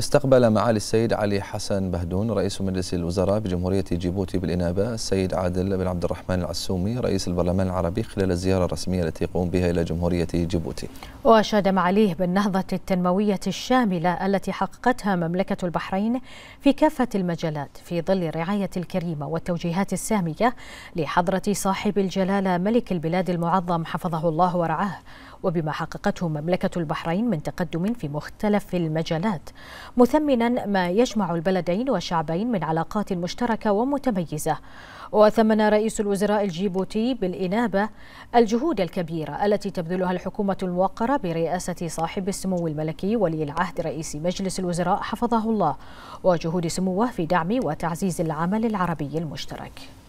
استقبل معالي السيد علي حسن بهدون رئيس مجلس الوزراء بجمهورية جيبوتي بالإنابة السيد عادل بن عبد الرحمن العسومي رئيس البرلمان العربي خلال الزيارة الرسمية التي يقوم بها إلى جمهورية جيبوتي وأشاد معاليه بالنهضة التنموية الشاملة التي حققتها مملكة البحرين في كافة المجالات في ظل الرعاية الكريمة والتوجيهات السامية لحضرة صاحب الجلالة ملك البلاد المعظم حفظه الله ورعاه وبما حققته مملكة البحرين من تقدم في مختلف المجالات مثمنا ما يجمع البلدين والشعبين من علاقات مشتركة ومتميزة وثمن رئيس الوزراء الجيبوتي بالإنابة الجهود الكبيرة التي تبذلها الحكومة الموقرة برئاسة صاحب السمو الملكي ولي العهد رئيس مجلس الوزراء حفظه الله وجهود سموه في دعم وتعزيز العمل العربي المشترك